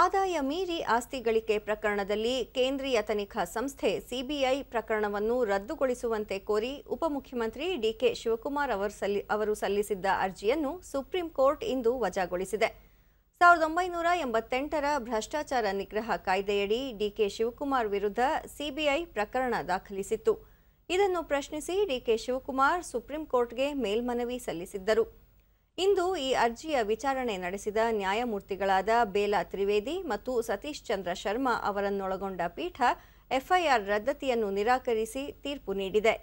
ಆದಾಯ ಮೀರಿ ಆಸ್ತಿ ಗಳಿಕೆ ಪ್ರಕರಣದಲ್ಲಿ ಕೇಂದ್ರೀಯ ತನಿಖಾ ಸಂಸ್ಥೆ ಸಿಬಿಐ ಪ್ರಕರಣವನ್ನು ರದ್ದುಗೊಳಿಸುವಂತೆ ಕೋರಿ ಉಪಮುಖ್ಯಮಂತ್ರಿ ಡಿಕೆ ಶಿವಕುಮಾರ್ ಅವರು ಸಲ್ಲಿಸಿದ್ದ ಅರ್ಜಿಯನ್ನು ಸುಪ್ರೀಂ ಕೋರ್ಟ್ ಇಂದು ವಜಾಗೊಳಿಸಿದೆ ಸಾವಿರದ ಒಂಬೈನೂರ ಎಂಬತ್ತೆಂಟರ ಭ್ರಷ್ಟಾಚಾರ ನಿಗ್ರಹ ಕಾಯ್ದೆಯಡಿ ಡಿಕೆ ಶಿವಕುಮಾರ್ ವಿರುದ್ಧ ಸಿಬಿಐ ಪ್ರಕರಣ ದಾಖಲಿಸಿತ್ತು ಇದನ್ನು ಪ್ರಶ್ನಿಸಿ ಡಿಕೆ ಶಿವಕುಮಾರ್ ಸುಪ್ರೀಂ ಕೋರ್ಟ್ಗೆ ಮೇಲ್ಮನವಿ ಸಲ್ಲಿಸಿದ್ದರು ಇಂದು ಈ ಅರ್ಜಿಯ ವಿಚಾರಣೆ ನಡೆಸಿದ ನ್ಯಾಯಮೂರ್ತಿಗಳಾದ ಬೇಲಾ ತ್ರಿವೇದಿ ಮತ್ತು ಸತೀಶ್ ಚಂದ್ರ ಶರ್ಮಾ ಅವರನ್ನೊಳಗೊಂಡ ಪೀಠ ಎಫ್ಐಆರ್ ರದ್ದತಿಯನ್ನು ನಿರಾಕರಿಸಿ ತೀರ್ಪು ನೀಡಿದೆ